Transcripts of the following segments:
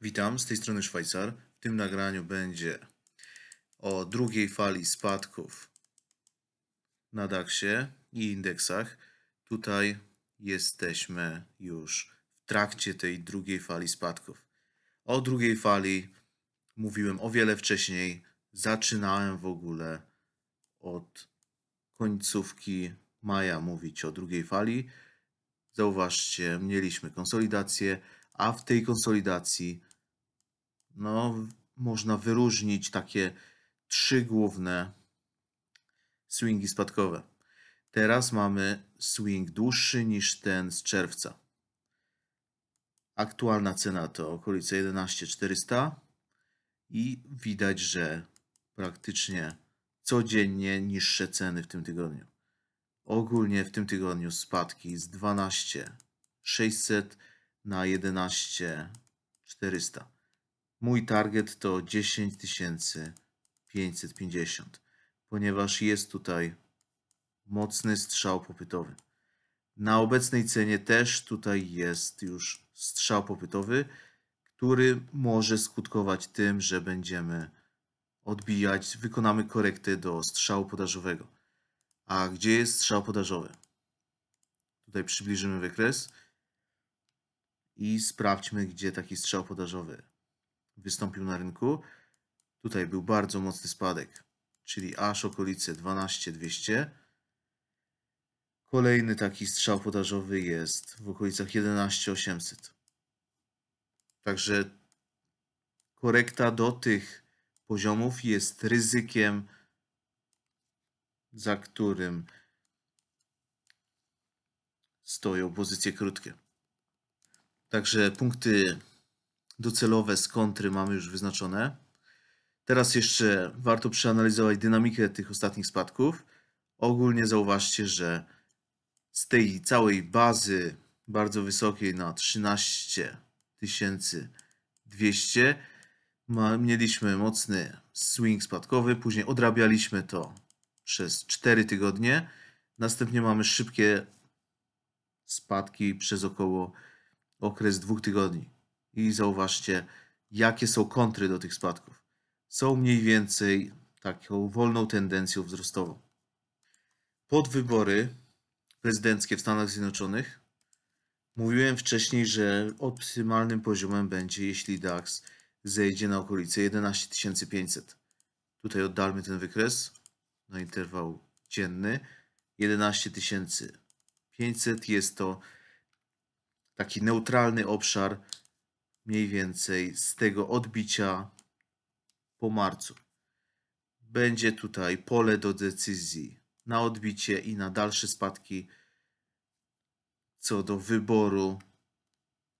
Witam, z tej strony Szwajcar. W tym nagraniu będzie o drugiej fali spadków na DAX-ie i indeksach. Tutaj jesteśmy już w trakcie tej drugiej fali spadków. O drugiej fali mówiłem o wiele wcześniej. Zaczynałem w ogóle od końcówki maja mówić o drugiej fali. Zauważcie, mieliśmy konsolidację, a w tej konsolidacji no, można wyróżnić takie trzy główne swingi spadkowe. Teraz mamy swing dłuższy niż ten z czerwca. Aktualna cena to okolice 11400 i widać, że praktycznie codziennie niższe ceny w tym tygodniu. Ogólnie w tym tygodniu spadki z 12600 na 11400. Mój target to 10550, ponieważ jest tutaj mocny strzał popytowy. Na obecnej cenie też tutaj jest już strzał popytowy, który może skutkować tym, że będziemy odbijać, wykonamy korektę do strzału podażowego. A gdzie jest strzał podażowy? Tutaj przybliżymy wykres i sprawdźmy, gdzie taki strzał podażowy wystąpił na rynku. Tutaj był bardzo mocny spadek, czyli aż okolice 12200. Kolejny taki strzał podażowy jest w okolicach 11800. Także korekta do tych poziomów jest ryzykiem, za którym stoją pozycje krótkie. Także punkty docelowe skontry mamy już wyznaczone. Teraz jeszcze warto przeanalizować dynamikę tych ostatnich spadków. Ogólnie zauważcie, że z tej całej bazy bardzo wysokiej na 13 200 mieliśmy mocny swing spadkowy, później odrabialiśmy to przez 4 tygodnie. Następnie mamy szybkie spadki przez około okres dwóch tygodni i zauważcie, jakie są kontry do tych spadków. Są mniej więcej taką wolną tendencją wzrostową. Pod wybory prezydenckie w Stanach Zjednoczonych mówiłem wcześniej, że optymalnym poziomem będzie, jeśli DAX zejdzie na okolice 11500. Tutaj oddalmy ten wykres na interwał dzienny. 11500 jest to taki neutralny obszar mniej więcej z tego odbicia po marcu. Będzie tutaj pole do decyzji na odbicie i na dalsze spadki co do wyboru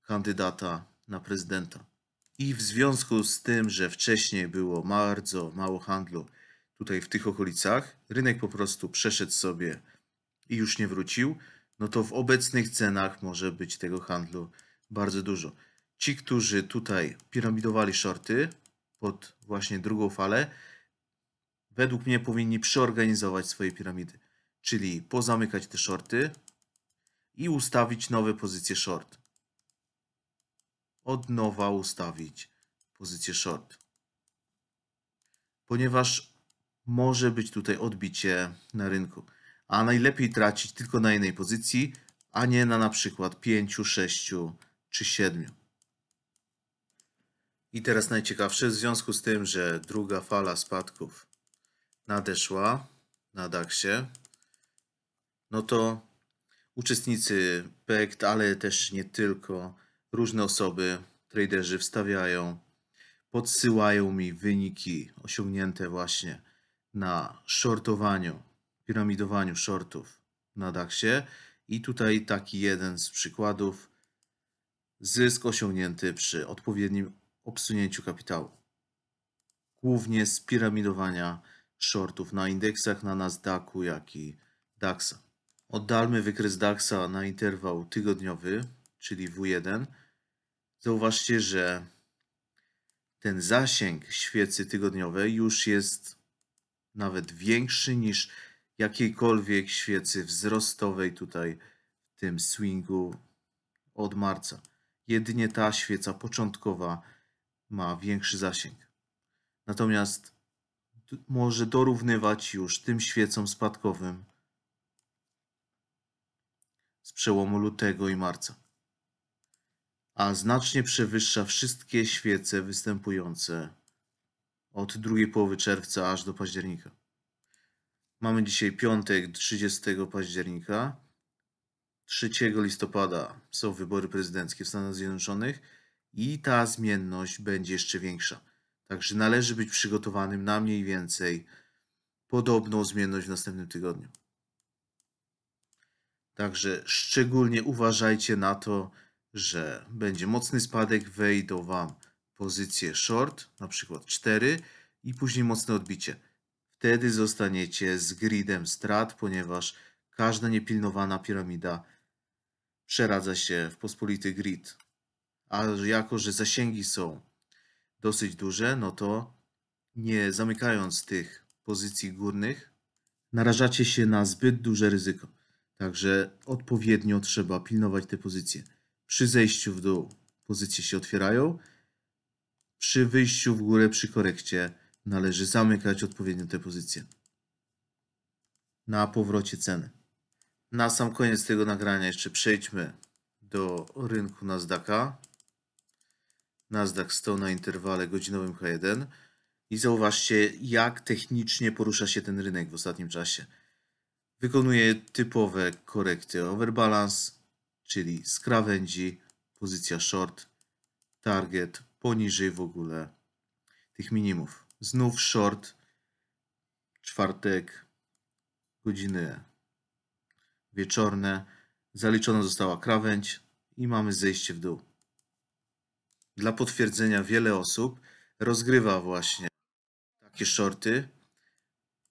kandydata na prezydenta. I w związku z tym, że wcześniej było bardzo mało handlu tutaj w tych okolicach, rynek po prostu przeszedł sobie i już nie wrócił, no to w obecnych cenach może być tego handlu bardzo dużo ci, którzy tutaj piramidowali shorty pod właśnie drugą falę, według mnie powinni przeorganizować swoje piramidy, czyli pozamykać te shorty i ustawić nowe pozycje short. Od nowa ustawić pozycję short. Ponieważ może być tutaj odbicie na rynku. A najlepiej tracić tylko na jednej pozycji, a nie na na przykład 5, 6 czy 7. I teraz najciekawsze, w związku z tym, że druga fala spadków nadeszła na DAX-ie, no to uczestnicy PECT, ale też nie tylko, różne osoby, traderzy wstawiają, podsyłają mi wyniki osiągnięte właśnie na shortowaniu, piramidowaniu shortów na DAX-ie. I tutaj taki jeden z przykładów. Zysk osiągnięty przy odpowiednim obsunięciu kapitału. Głównie z piramidowania shortów na indeksach na Nasdaqu, jak i DAXa. Oddalmy wykres DAXa na interwał tygodniowy, czyli W1. Zauważcie, że ten zasięg świecy tygodniowej już jest nawet większy niż jakiejkolwiek świecy wzrostowej tutaj w tym swingu od marca. Jedynie ta świeca początkowa ma większy zasięg. Natomiast może dorównywać już tym świecom spadkowym z przełomu lutego i marca, a znacznie przewyższa wszystkie świece występujące od drugiej połowy czerwca aż do października. Mamy dzisiaj piątek 30 października. 3 listopada są wybory prezydenckie w Stanach Zjednoczonych i ta zmienność będzie jeszcze większa. Także należy być przygotowanym na mniej więcej podobną zmienność w następnym tygodniu. Także szczególnie uważajcie na to, że będzie mocny spadek, wejdą Wam pozycje short, na przykład 4 i później mocne odbicie. Wtedy zostaniecie z gridem strat, ponieważ każda niepilnowana piramida przeradza się w pospolity grid a jako, że zasięgi są dosyć duże, no to nie zamykając tych pozycji górnych, narażacie się na zbyt duże ryzyko. Także odpowiednio trzeba pilnować te pozycje. Przy zejściu w dół pozycje się otwierają, przy wyjściu w górę, przy korekcie należy zamykać odpowiednio te pozycje. Na powrocie ceny. Na sam koniec tego nagrania jeszcze przejdźmy do rynku Nasdaqa. Nasdaq 100 na interwale godzinowym H1 i zauważcie, jak technicznie porusza się ten rynek w ostatnim czasie. Wykonuje typowe korekty overbalance, czyli z krawędzi, pozycja short, target poniżej w ogóle tych minimów. Znów short, czwartek, godziny wieczorne, zaliczona została krawędź i mamy zejście w dół dla potwierdzenia wiele osób rozgrywa właśnie takie shorty.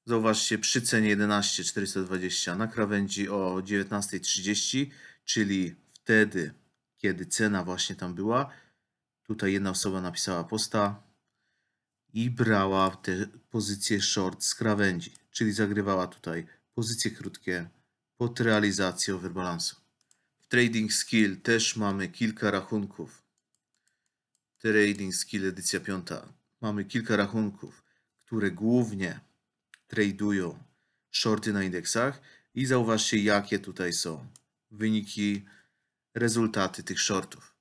Zauważcie przy cenie 11,420 na krawędzi o 19,30, czyli wtedy, kiedy cena właśnie tam była. Tutaj jedna osoba napisała posta i brała tę pozycję short z krawędzi, czyli zagrywała tutaj pozycje krótkie pod realizację overbalansu. W Trading Skill też mamy kilka rachunków Trading Skill edycja 5. Mamy kilka rachunków, które głównie tradują shorty na indeksach i zauważcie jakie tutaj są wyniki, rezultaty tych shortów.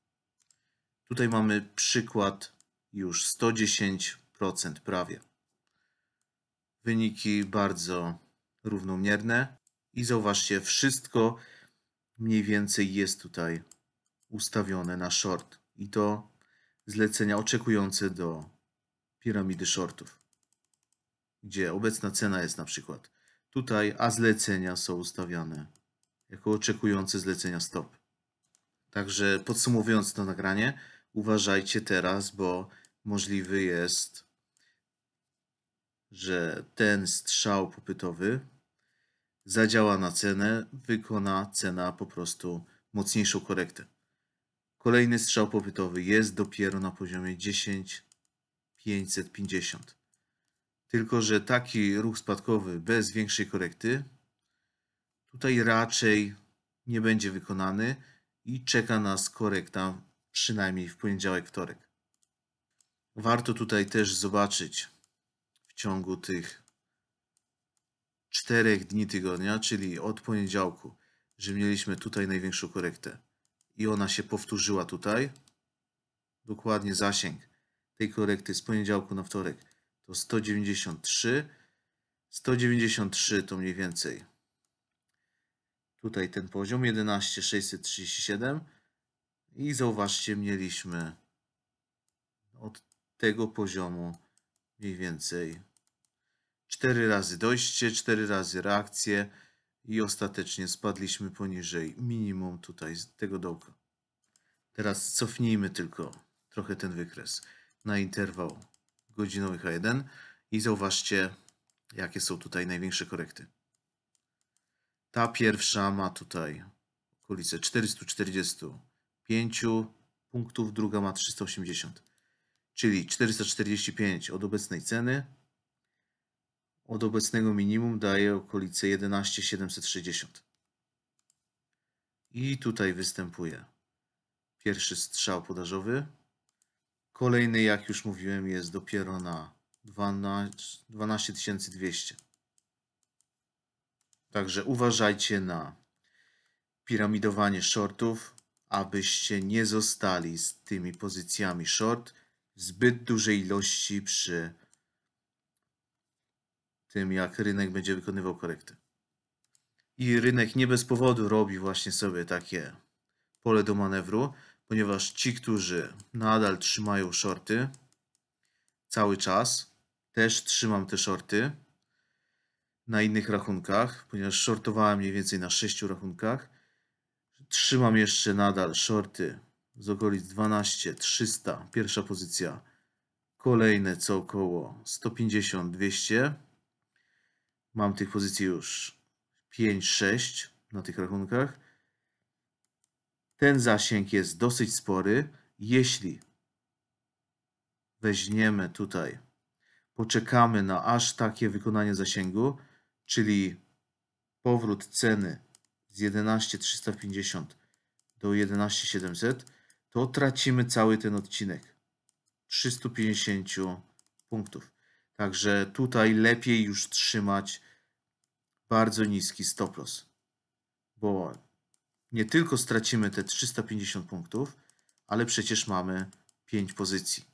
Tutaj mamy przykład już 110% prawie. Wyniki bardzo równomierne i zauważcie wszystko mniej więcej jest tutaj ustawione na short i to zlecenia oczekujące do piramidy shortów, gdzie obecna cena jest na przykład tutaj, a zlecenia są ustawiane jako oczekujące zlecenia stop. Także podsumowując to nagranie, uważajcie teraz, bo możliwy jest, że ten strzał popytowy zadziała na cenę, wykona cena po prostu mocniejszą korektę. Kolejny strzał popytowy jest dopiero na poziomie 10550. Tylko, że taki ruch spadkowy bez większej korekty tutaj raczej nie będzie wykonany i czeka nas korekta przynajmniej w poniedziałek, wtorek. Warto tutaj też zobaczyć w ciągu tych czterech dni tygodnia, czyli od poniedziałku, że mieliśmy tutaj największą korektę i ona się powtórzyła tutaj. Dokładnie zasięg tej korekty z poniedziałku na wtorek to 193. 193 to mniej więcej tutaj ten poziom 11637 i zauważcie mieliśmy od tego poziomu mniej więcej 4 razy dojście, 4 razy reakcję, i ostatecznie spadliśmy poniżej minimum tutaj z tego dołka. Teraz cofnijmy tylko trochę ten wykres na interwał godzinowy H1 i zauważcie, jakie są tutaj największe korekty. Ta pierwsza ma tutaj okolice 445 punktów, druga ma 380, czyli 445 od obecnej ceny od obecnego minimum daje okolice 11760. I tutaj występuje pierwszy strzał podażowy. Kolejny, jak już mówiłem, jest dopiero na 12200. Także uważajcie na piramidowanie shortów, abyście nie zostali z tymi pozycjami short w zbyt dużej ilości przy tym, jak rynek będzie wykonywał korekty. I rynek nie bez powodu robi właśnie sobie takie pole do manewru, ponieważ ci, którzy nadal trzymają shorty cały czas, też trzymam te shorty na innych rachunkach, ponieważ shortowałem mniej więcej na sześciu rachunkach. Trzymam jeszcze nadal shorty z okolic 12, 300, pierwsza pozycja. Kolejne co około 150, 200. Mam tych pozycji już 5, 6 na tych rachunkach. Ten zasięg jest dosyć spory. Jeśli weźmiemy tutaj, poczekamy na aż takie wykonanie zasięgu, czyli powrót ceny z 11350 do 11700, to tracimy cały ten odcinek 350 punktów. Także tutaj lepiej już trzymać bardzo niski stop loss, bo nie tylko stracimy te 350 punktów, ale przecież mamy 5 pozycji.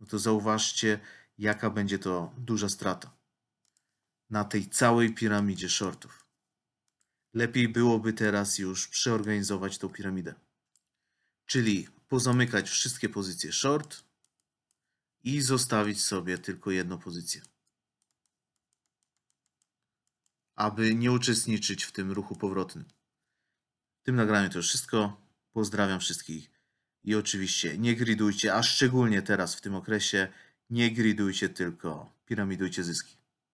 No to zauważcie, jaka będzie to duża strata na tej całej piramidzie shortów. Lepiej byłoby teraz już przeorganizować tą piramidę. Czyli pozamykać wszystkie pozycje short, i zostawić sobie tylko jedną pozycję. Aby nie uczestniczyć w tym ruchu powrotnym. W tym nagraniu to już wszystko. Pozdrawiam wszystkich. I oczywiście nie gridujcie, a szczególnie teraz w tym okresie, nie gridujcie, tylko piramidujcie zyski.